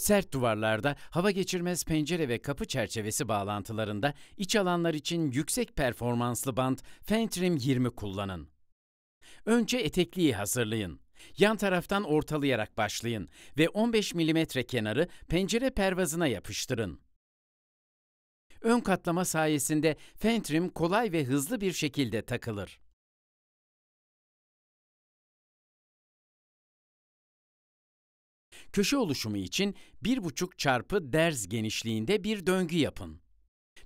Sert duvarlarda hava geçirmez pencere ve kapı çerçevesi bağlantılarında iç alanlar için yüksek performanslı bant Fentrim 20 kullanın. Önce etekliği hazırlayın. Yan taraftan ortalayarak başlayın ve 15 mm kenarı pencere pervazına yapıştırın. Ön katlama sayesinde Fentrim kolay ve hızlı bir şekilde takılır. Köşe oluşumu için 1,5 çarpı derz genişliğinde bir döngü yapın.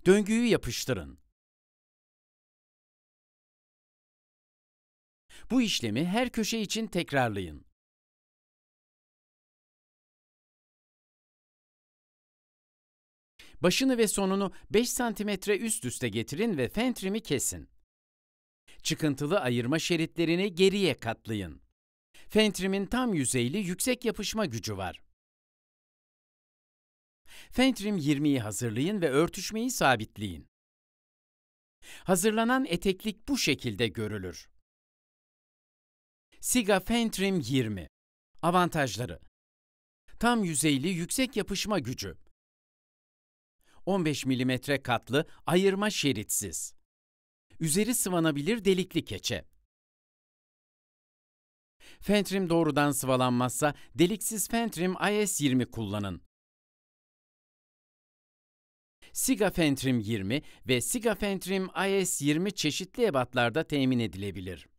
Döngüyü yapıştırın. Bu işlemi her köşe için tekrarlayın. Başını ve sonunu 5 cm üst üste getirin ve fentrimi kesin. Çıkıntılı ayırma şeritlerini geriye katlayın. Fentrimin tam yüzeyli yüksek yapışma gücü var. Fentrim 20'yi hazırlayın ve örtüşmeyi sabitleyin. Hazırlanan eteklik bu şekilde görülür. Siga Fentrim 20 Avantajları Tam yüzeyli yüksek yapışma gücü 15 mm katlı ayırma şeritsiz Üzeri sıvanabilir delikli keçe Fentrim doğrudan sıvalanmazsa deliksiz Fentrim IS-20 kullanın. Sigafentrim 20 ve Sigafentrim IS-20 çeşitli ebatlarda temin edilebilir.